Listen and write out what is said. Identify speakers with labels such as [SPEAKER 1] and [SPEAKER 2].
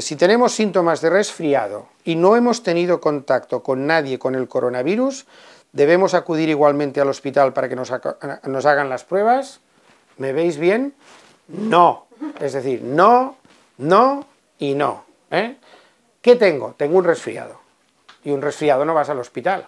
[SPEAKER 1] Si tenemos síntomas de resfriado y no hemos tenido contacto con nadie con el coronavirus, debemos acudir igualmente al hospital para que nos, hagan las pruebas. ¿Me veis bien? No. Es decir, no, no y no. ¿eh? ¿Qué tengo? Tengo un resfriado. Y un resfriado no vas al hospital.